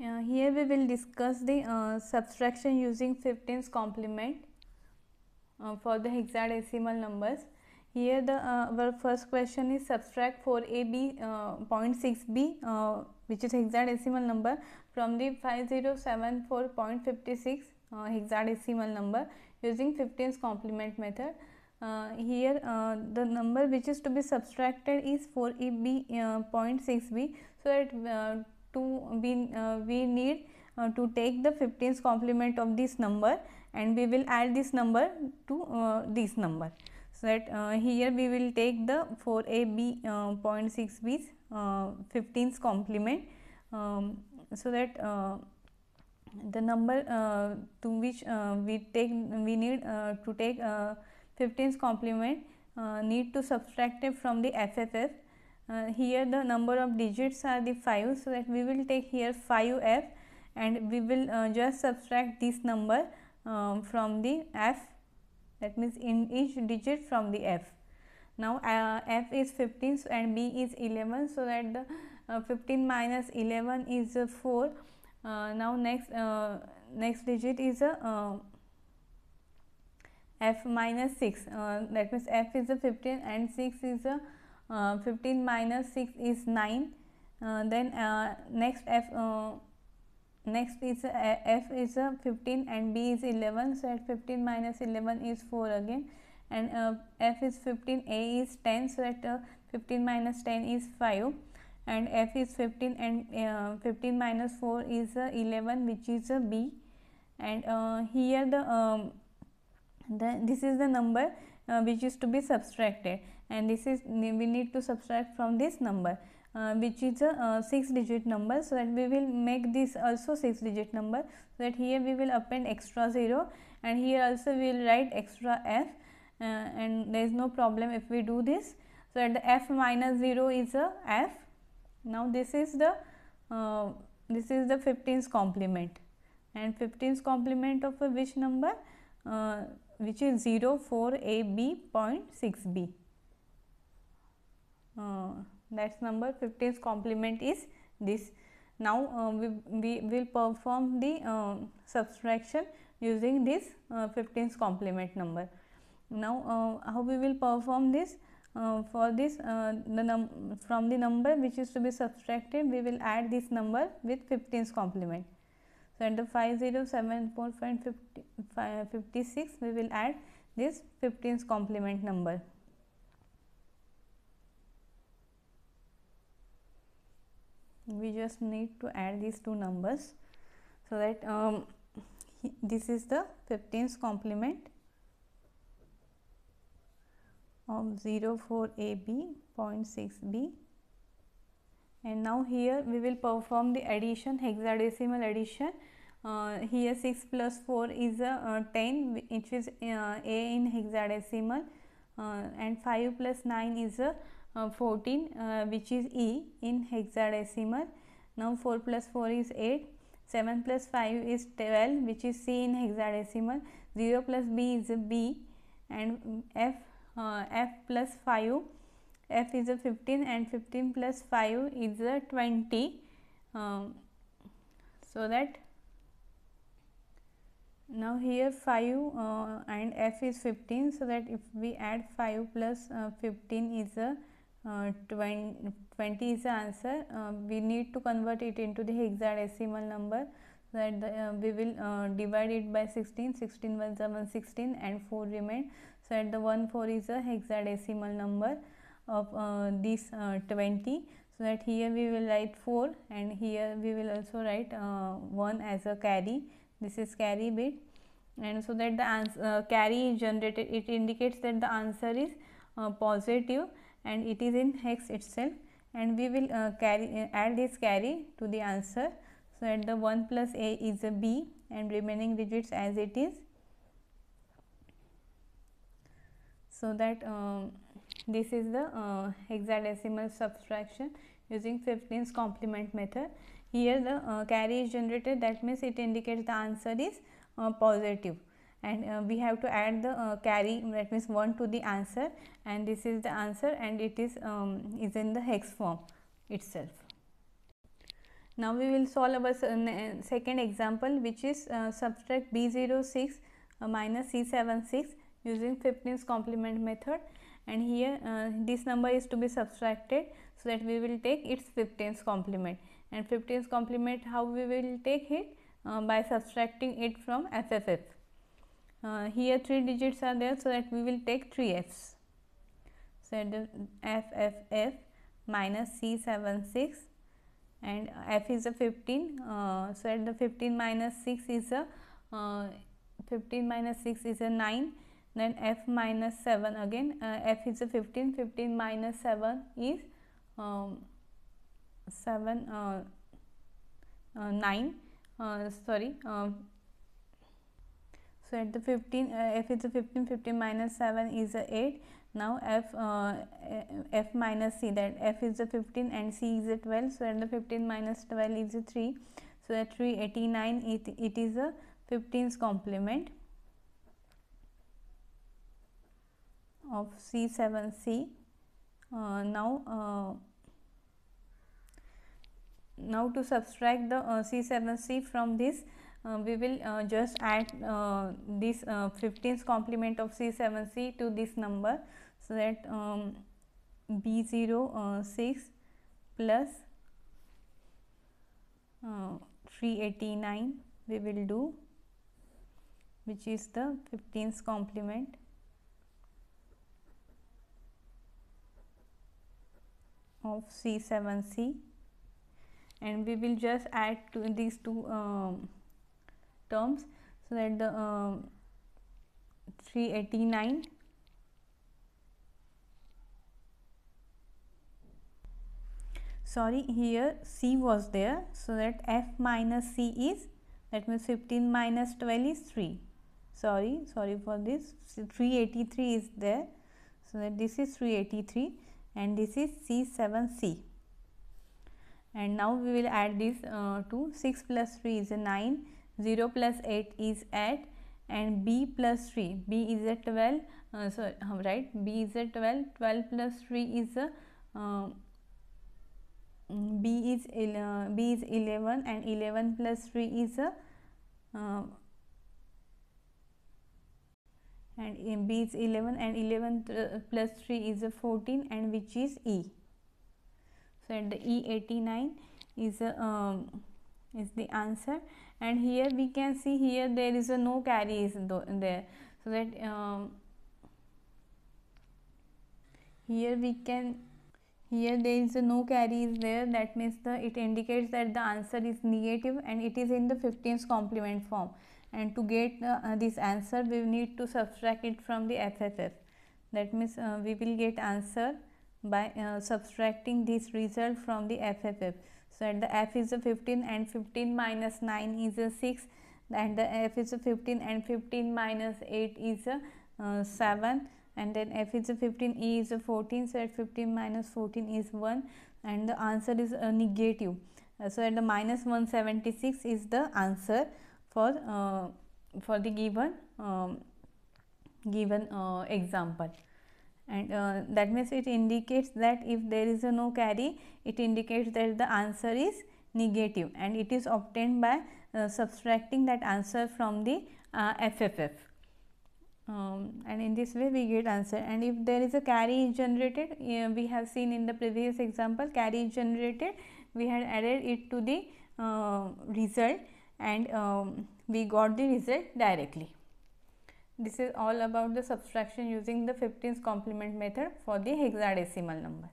Uh, here we will discuss the uh, subtraction using 15's complement uh, for the hexadecimal numbers. Here the uh, our first question is subtract 4ab uh, 0.6b uh, which is hexadecimal number from the 5074.56 uh, hexadecimal number using 15's complement method. here the number which is to be subtracted is 4ab 0.6b so it to we, uh, we need uh, to take the 15th complement of this number and we will add this number to uh, this number. So, that here we will take the 4ab uh, 0.6b's 15th complement um, so that uh, the number uh, to which uh, we take we need to take 15th complement need to subtract it from the FFF uh, here the number of digits are the 5 so that we will take here 5f and we will uh, just subtract this number um, from the f that means in each digit from the f. Now uh, f is 15 so, and b is 11 so that the uh, 15 minus 11 is uh, 4. Uh, now next next digit is a um, f minus 6 that means f is a 15 and 6 is a uh, 15 minus 6 is 9 uh, then uh, next f next is f is 15 and b is 11 so at 15 minus 11 is 4 again and uh, f is 15 a is 10 so at uh, 15 minus 10 is 5 and f is 15 and uh, 15 minus 4 is 11 which is a b and here the um, the this is the number uh, which is to be subtracted and this is we need to subtract from this number uh, which is a uh, 6 digit number so that we will make this also 6 digit number so that here we will append extra 0 and here also we will write extra f uh, and there is no problem if we do this so that the f minus 0 is a f now this is the uh, this is the 15's complement and 15's complement of which number uh, which is 4 point six b Uh, that's number 15's complement is this. Now, uh, we, we will perform the uh, subtraction using this uh, 15's complement number. Now, uh, how we will perform this? Uh, for this, uh, the from the number which is to be subtracted, we will add this number with 15's complement. So, into 5074.56 we will add this 15th complement number. We just need to add these two numbers. So, that um, this is the 15th complement of 04AB, 0.6B and now here we will perform the addition hexadecimal addition uh, here 6 plus 4 is a, uh, 10 which is uh, a in hexadecimal uh, and 5 plus 9 is a uh, 14 uh, which is e in hexadecimal now 4 plus 4 is 8 7 plus 5 is 12 which is c in hexadecimal 0 plus b is a b and f f plus 5 f is a 15 and 15 plus 5 is a 20 um, so that now here 5 uh, and f is 15 so that if we add 5 plus, uh, 15 is a uh, 20, 20 is the answer um, we need to convert it into the hexadecimal number so that the, uh, we will uh, divide it by 16 16 was the and 4 remain so that the 1 4 is a hexadecimal number of uh, these uh, 20 so that here we will write 4 and here we will also write uh, 1 as a carry this is carry bit and so that the answer, uh, carry is generated it indicates that the answer is positive and it is in hex itself and we will carry add this carry to the answer so that the 1 plus a is a b and remaining digits as it is so that um, this is the uh, hexadecimal subtraction using 15's complement method. Here the uh, carry is generated that means it indicates the answer is uh, positive and uh, we have to add the uh, carry that means 1 to the answer and this is the answer and it is, um, is in the hex form itself. Now we will solve our second example which is uh, subtract B06 uh, minus C76 using 15's complement method and here uh, this number is to be subtracted so that we will take its 15th complement and 15th complement how we will take it uh, by subtracting it from FFF. Uh, here 3 digits are there so that we will take 3 F's. So, the FFF minus C76 and F is a 15. Uh, so, at the 15 minus 6 is a uh, 15 minus 6 is a 9 then f minus 7 again uh, f is a 15 15 minus 7 is um, 7 uh, uh, 9 uh, sorry um, so at the 15 uh, f is a 15 15 minus 7 is a 8 now f uh, f minus c that f is a 15 and c is a 12 so at the 15 minus 12 is a 3 so at 389 it, it is a 15's complement of C7C. Uh, now, uh, now to subtract the C7C uh, from this, uh, we will just add this 15th complement of C7C to this number. So, that um, B0 6 plus 389 we will do which is the 15th complement of C7C and we will just add to these two um, terms so that the um, 389 sorry here C was there so that F minus C is that means 15 minus 12 is 3 sorry sorry for this 383 is there so that this is 383 and this is C7C and now we will add this uh, to 6 plus 3 is 9 0 plus 8 is 8 and b plus 3 b is a 12 uh, so um, right b is a 12 12 plus 3 is a uh, um, b is uh, b is 11 and 11 plus 3 is a uh, um, and B is 11 and 11 uh, plus 3 is a 14 and which is E. So, at the E 89 is a uh, um, is the answer and here we can see here there is a no carry is there. So, that um, here we can here there is no carry is there that means the it indicates that the answer is negative and it is in the 15th complement form and to get uh, uh, this answer we need to subtract it from the FFF that means uh, we will get answer by uh, subtracting this result from the FFF so at the F is a 15 and 15 minus 9 is a 6 and the F is a 15 and 15 minus 8 is a uh, 7 and then f is 15 e is 14 so at 15 minus 14 is 1 and the answer is a uh, negative uh, so at the minus 176 is the answer for uh, for the given um, given uh, example and uh, that means it indicates that if there is a no carry it indicates that the answer is negative and it is obtained by subtracting that answer from the FFF um, and in this way we get answer and if there is a carry generated uh, we have seen in the previous example carry generated we had added it to the uh, result and um, we got the result directly. This is all about the subtraction using the 15's complement method for the hexadecimal number.